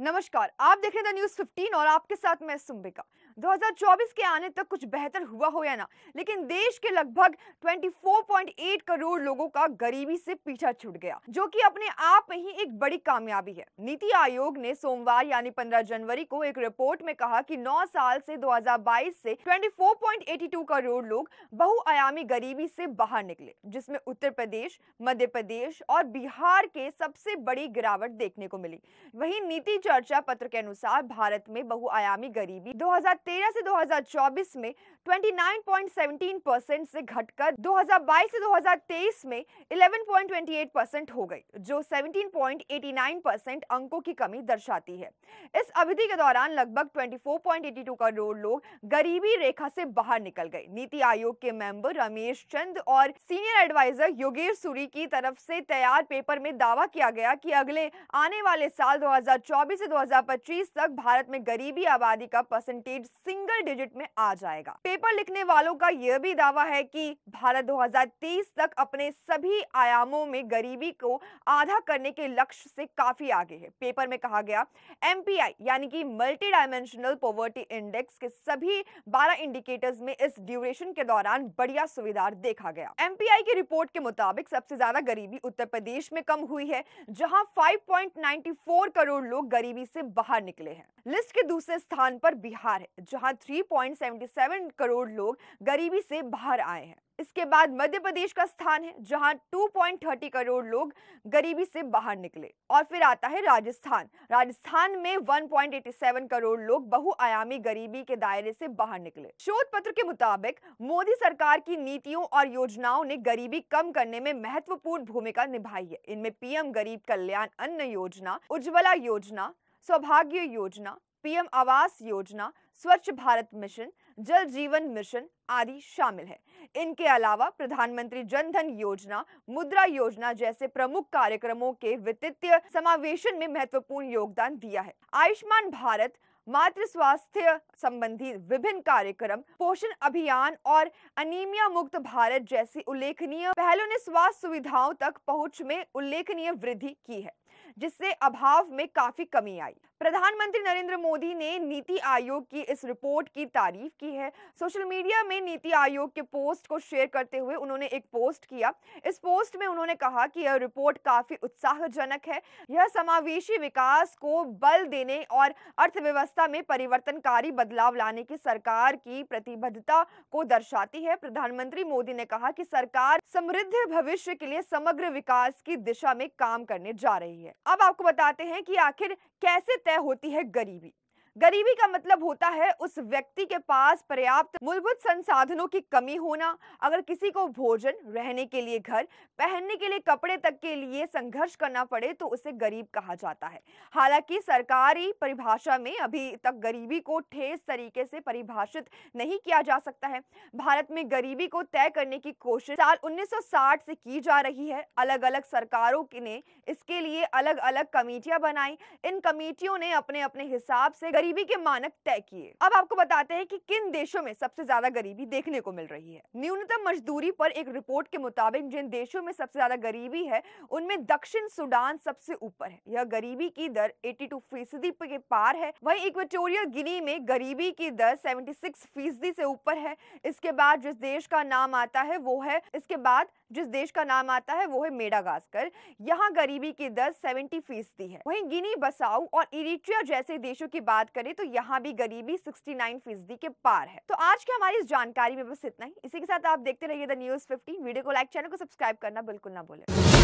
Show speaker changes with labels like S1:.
S1: नमस्कार आप देख रहे हैं न्यूज 15 और आपके साथ मैं सुम्बिका 2024 के आने तक कुछ बेहतर हुआ हो या ना लेकिन देश के लगभग 24.8 करोड़ लोगों का गरीबी से पीछा छूट गया जो कि अपने आप में ही एक बड़ी कामयाबी है नीति आयोग ने सोमवार यानी 15 जनवरी को एक रिपोर्ट में कहा कि 9 साल से 2022 से 24.82 करोड़ लोग बहुआयामी गरीबी से बाहर निकले जिसमें उत्तर प्रदेश मध्य प्रदेश और बिहार के सबसे बड़ी गिरावट देखने को मिली वही नीति चर्चा पत्र के अनुसार भारत में बहुआयामी गरीबी 2000 2013 से 2024 में 29.17 परसेंट से घटकर 2022 से 2023 में 11.28 परसेंट हो गई जो 17.89 परसेंट अंकों की कमी दर्शाती है इस अवधि के दौरान लगभग 24.82 करोड़ लोग गरीबी रेखा से बाहर निकल गए नीति आयोग के मेंबर रमेश चंद और सीनियर एडवाइजर योगेश सूरी की तरफ से तैयार पेपर में दावा किया गया कि अगले आने वाले साल 2024 से 2025 तक भारत में गरीबी आबादी का परसेंटेज सिंगल डिजिट में आ जाएगा पेपर लिखने वालों का यह भी दावा है कि भारत 2030 तक अपने सभी आयामों में गरीबी को आधा करने के लक्ष्य से काफी आगे है पेपर में कहा गया एम यानी कि मल्टी डायमेंशनल पॉवर्टी इंडेक्स के सभी 12 इंडिकेटर्स में इस ड्यूरेशन के दौरान बढ़िया सुविधा देखा गया एम की रिपोर्ट के मुताबिक सबसे ज्यादा गरीबी उत्तर प्रदेश में कम हुई है जहाँ फाइव करोड़ लोग गरीबी से बाहर निकले हैं लिस्ट के दूसरे स्थान पर बिहार है जहां 3.77 करोड़ लोग गरीबी से बाहर आए हैं इसके बाद मध्य प्रदेश का स्थान है जहां 2.30 करोड़ लोग गरीबी से बाहर निकले और फिर आता है राजस्थान राजस्थान में 1.87 करोड़ लोग बहुआयामी गरीबी के दायरे से बाहर निकले शोध पत्र के मुताबिक मोदी सरकार की नीतियों और योजनाओं ने गरीबी कम करने में महत्वपूर्ण भूमिका निभाई है इनमें पीएम गरीब कल्याण अन्न योजना उज्ज्वला योजना सौभाग्य योजना पीएम आवास योजना स्वच्छ भारत मिशन जल जीवन मिशन आदि शामिल है इनके अलावा प्रधानमंत्री जनधन योजना मुद्रा योजना जैसे प्रमुख कार्यक्रमों के वित्तीय समावेशन में महत्वपूर्ण योगदान दिया है आयुष्मान भारत मातृ स्वास्थ्य संबंधी विभिन्न कार्यक्रम पोषण अभियान और अनीमिया मुक्त भारत जैसी उल्लेखनीय पहलों ने स्वास्थ्य सुविधाओं तक पहुंच में उल्लेखनीय वृद्धि की है जिससे अभाव में काफी कमी आई प्रधानमंत्री नरेंद्र मोदी ने नीति आयोग की इस रिपोर्ट की तारीफ की है सोशल मीडिया में नीति आयोग के पोस्ट को शेयर करते हुए उन्होंने एक पोस्ट किया इस पोस्ट में उन्होंने कहा कि यह रिपोर्ट काफी उत्साहजनक है यह समावेशी विकास को बल देने और अर्थव्यवस्था में परिवर्तनकारी बदलाव लाने की सरकार की प्रतिबद्धता को दर्शाती है प्रधानमंत्री मोदी ने कहा कि सरकार समृद्ध भविष्य के लिए समग्र विकास की दिशा में काम करने जा रही है अब आपको बताते हैं कि आखिर कैसे तय होती है गरीबी गरीबी का मतलब होता है उस व्यक्ति के पास पर्याप्त मूलभूत संसाधनों की कमी होना अगर किसी को भोजन रहने के लिए घर पहनने के लिए कपड़े तक के लिए संघर्ष करना पड़े तो उसे गरीब कहा जाता है हालांकि सरकारी परिभाषा में अभी तक गरीबी को ठेस तरीके से परिभाषित नहीं किया जा सकता है भारत में गरीबी को तय करने की कोशिश साल उन्नीस से की जा रही है अलग अलग सरकारों ने इसके लिए अलग अलग कमेटियां बनाई इन कमेटियों ने अपने अपने हिसाब से गरीबी के मानक तय किए अब आपको बताते हैं कि किन देशों में सबसे ज्यादा गरीबी देखने को मिल रही है न्यूनतम मजदूरी पर एक रिपोर्ट के मुताबिक जिन देशों में सबसे ज्यादा गरीबी है उनमें दक्षिण सूडान सबसे ऊपर है यह गरीबी की दर 82 फीसदी के पार है वही इक्वेटोरियल गिनी में गरीबी की दर सेवेंटी फीसदी से ऊपर है इसके बाद जिस देश का नाम आता है वो है इसके बाद जिस देश का नाम आता है वो है मेडागास्कर यहाँ गरीबी की दर सेवेंटी फीसदी है वहीं गिनी बसाऊ और इरिट्रिया जैसे देशों की बात करें तो यहाँ भी गरीबी 69 फीसदी के पार है तो आज के हमारी इस जानकारी में बस इतना ही इसी के साथ आप देखते रहिए द न्यूज 15 वीडियो को लाइक चैनल को सब्सक्राइब करना बिल्कुल ना बोले